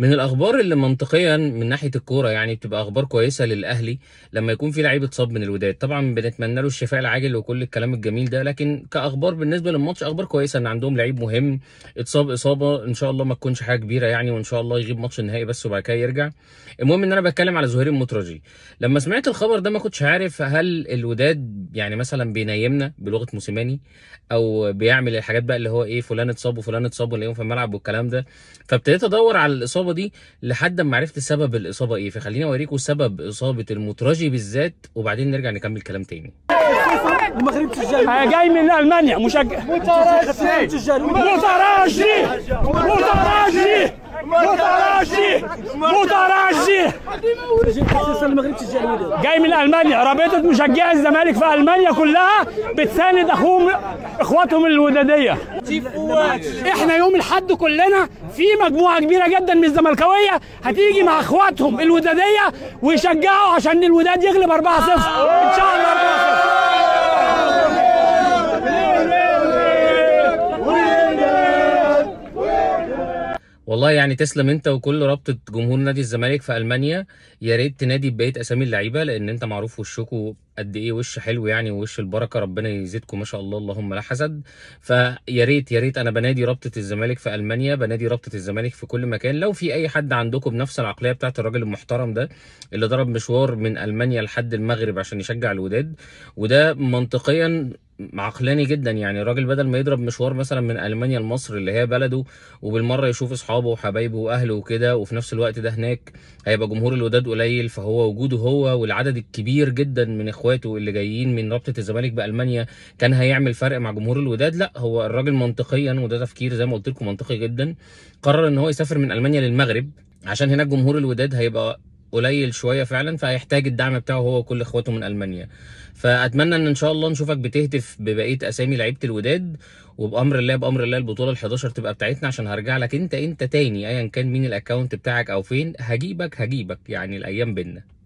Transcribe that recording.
من الاخبار اللي منطقيا من ناحيه الكوره يعني بتبقى اخبار كويسه للاهلي لما يكون في لعيب اتصاب من الوداد طبعا بنتمنى له الشفاء العاجل وكل الكلام الجميل ده لكن كاخبار بالنسبه للماتش اخبار كويسه ان عندهم لعيب مهم اتصاب اصابه ان شاء الله ما تكونش حاجه كبيره يعني وان شاء الله يغيب ماتش النهائي بس وبعد كده يرجع المهم ان انا بتكلم على زهير المطرجي لما سمعت الخبر ده ما كنتش عارف هل الوداد يعني مثلا بينيمنا بلغه موسيماني او بيعمل الحاجات بقى اللي هو ايه فلان اتصاب وفلان اتصاب ونلاقيهم في الملعب والكلام ده فابتديت ادور على الاصابه دي لحد ما عرفت سبب الاصابه ايه فخليني اوريكم سبب اصابه المترجي بالذات وبعدين نرجع نكمل كلام تاني المغرب تجاري جاي من المانيا مشجع متراجي متراجي جاي من المانيا رابطه مشجعي الزمالك في المانيا كلها بتساند اخوهم اخواتهم الوداديه احنا يوم الحد كلنا في مجموعه كبيره جدا من الزملكاويه هتيجي مع اخواتهم الوداديه ويشجعوا عشان الوداد يغلب 4-0 ان شاء الله والله يعني تسلم انت وكل رابطه جمهور نادي الزمالك في المانيا يا ريت تنادي ببقيه اسامي اللعيبه لان انت معروف وشكوا قد ايه وش حلو يعني ووش البركه ربنا يزيدكم ما شاء الله اللهم لا حسد فيا ريت يا ريت انا بنادي رابطه الزمالك في المانيا بنادي رابطه الزمالك في كل مكان لو في اي حد عندكم بنفس العقليه بتاعت الراجل المحترم ده اللي ضرب مشوار من المانيا لحد المغرب عشان يشجع الوداد وده منطقيا عقلاني جدا يعني الراجل بدل ما يضرب مشوار مثلا من المانيا لمصر اللي هي بلده وبالمره يشوف اصحابه وحبايبه واهله وكده وفي نفس الوقت ده هناك هيبقى جمهور الوداد قليل فهو وجوده هو والعدد الكبير جدا من اخواته اللي جايين من رابطه الزمالك بالمانيا كان هيعمل فرق مع جمهور الوداد لا هو الراجل منطقيا وده تفكير زي ما قلت لكم منطقي جدا قرر ان هو يسافر من المانيا للمغرب عشان هناك جمهور الوداد هيبقى قليل شويه فعلا فهيحتاج الدعم بتاعه هو وكل اخواته من المانيا فاتمنى ان ان شاء الله نشوفك بتهتف ببقيه اسامي لعيبه الوداد وبامر الله بامر الله البطوله ال11 تبقى بتاعتنا عشان هرجع لك انت انت تاني ايا كان مين الاكونت بتاعك او فين هجيبك هجيبك يعني الايام بينا